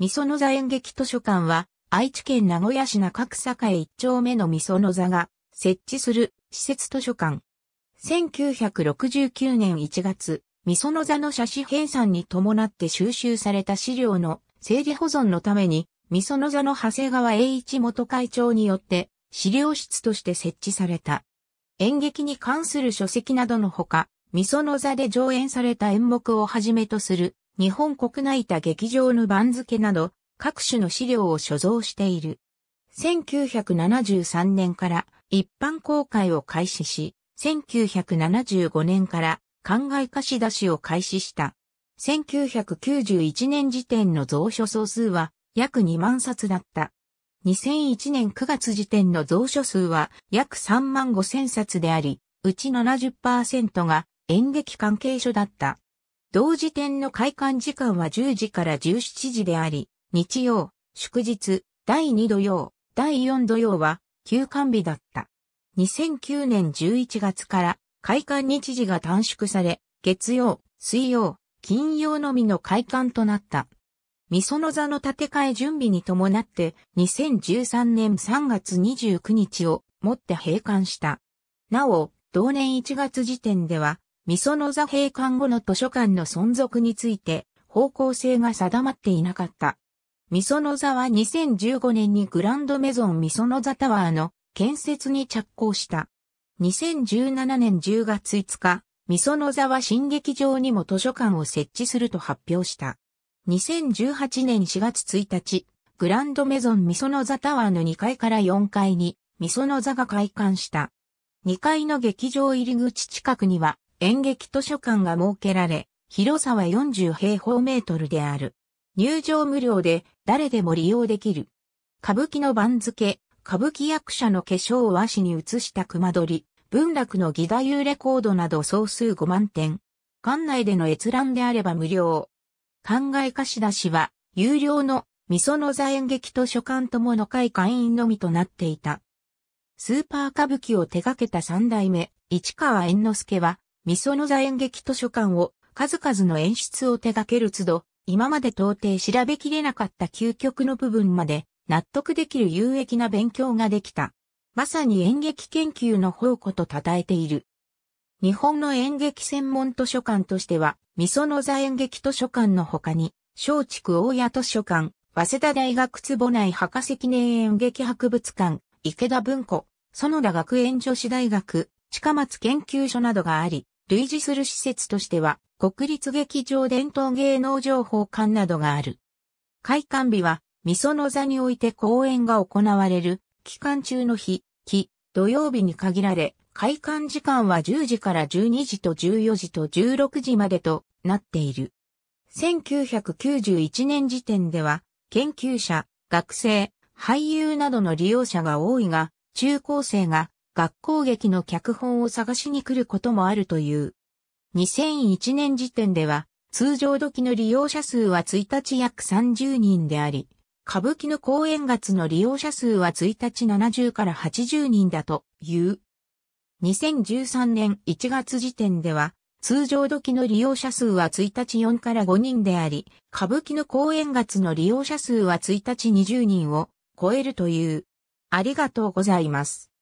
味噌の座演劇図書館は、愛知県名古屋市中草加一丁目の味噌の座が設置する施設図書館。1969年1月、味噌の座の写真編纂に伴って収集された資料の整理保存のために、味噌の座の長谷川栄一元会長によって資料室として設置された。演劇に関する書籍などのほか、味噌の座で上演された演目をはじめとする日本国内た劇場の番付など各種の資料を所蔵している。1973年から一般公開を開始し、1975年から灌漑貸し出しを開始した。1991年時点の蔵書総数は約2万冊だった。2001年9月時点の蔵書数は約3万5千冊であり、うち70%が演劇関係書だった。同時点の開館時間は10時から17時であり、日曜、祝日、第2土曜、第4土曜は休館日だった。2009年11月から開館日時が短縮され、月曜、水曜、金曜のみの開館となった。みその座の建て替え準備に伴って2013年3月29日をもって閉館した。なお、同年1月時点ではミソの座閉館後の図書館の存続について方向性が定まっていなかった。ミソの座は2015年にグランドメゾンミソの座タワーの建設に着工した。2017年10月5日、ミソの座は新劇場にも図書館を設置すると発表した。2018年4月1日、グランドメゾンミソの座タワーの2階から4階にミソの座が開館した。2階の劇場入り口近くには演劇図書館が設けられ、広さは40平方メートルである。入場無料で誰でも利用できる。歌舞伎の番付、歌舞伎役者の化粧を和紙に移した熊取、文楽の義太夫レコードなど総数5万点。館内での閲覧であれば無料。考え貸し出しは、有料の、味噌の座演劇図書館友の会会員のみとなっていた。スーパー歌舞伎を手掛けた三代目、市川猿之助は、みその座演劇図書館を数々の演出を手掛ける都度、今まで到底調べきれなかった究極の部分まで納得できる有益な勉強ができた。まさに演劇研究の宝庫と称えている。日本の演劇専門図書館としては、みその座演劇図書館の他に、松竹大谷図書館、早稲田大学坪内博士記念演劇博物館、池田文庫、園田学園女子大学、近松研究所などがあり、類似する施設としては、国立劇場伝統芸能情報館などがある。開館日は、みその座において公演が行われる、期間中の日、期、土曜日に限られ、開館時間は10時から12時と14時と16時までとなっている。1991年時点では、研究者、学生、俳優などの利用者が多いが、中高生が学校劇の脚本を探しに来ることもあるという。2001年時点では、通常時の利用者数は1日約30人であり、歌舞伎の公演月の利用者数は1日70から80人だという。2013年1月時点では、通常時の利用者数は1日4から5人であり、歌舞伎の公演月の利用者数は1日20人を超えるという。ありがとうございます。